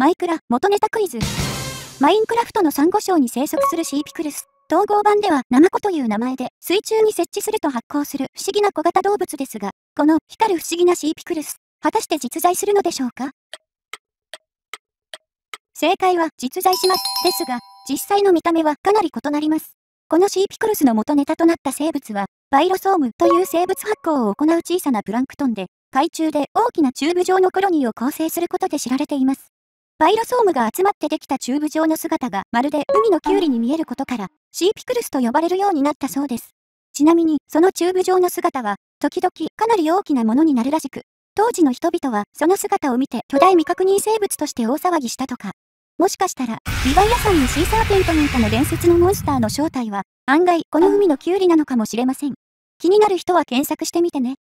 マイクラ元ネタクイズ。マインクラフトのサンゴ礁に生息するシーピクルス。統合版ではナマコという名前で水中に設置すると発光する不思議な小型動物ですが、この光る不思議なシーピクルス、果たして実在するのでしょうか正解は実在します。ですが、実際の見た目はかなり異なります。このシーピクルスの元ネタとなった生物は、バイロソームという生物発光を行う小さなプランクトンで、海中で大きなチューブ状のコロニーを構成することで知られています。バイロソームが集まってできたチューブ状の姿がまるで海のキュウリに見えることから、シーピクルスと呼ばれるようになったそうです。ちなみに、そのチューブ状の姿は、時々かなり大きなものになるらしく、当時の人々はその姿を見て巨大未確認生物として大騒ぎしたとか。もしかしたら、リヴァイアんにシーサーペントメントの伝説のモンスターの正体は、案外この海のキュウリなのかもしれません。気になる人は検索してみてね。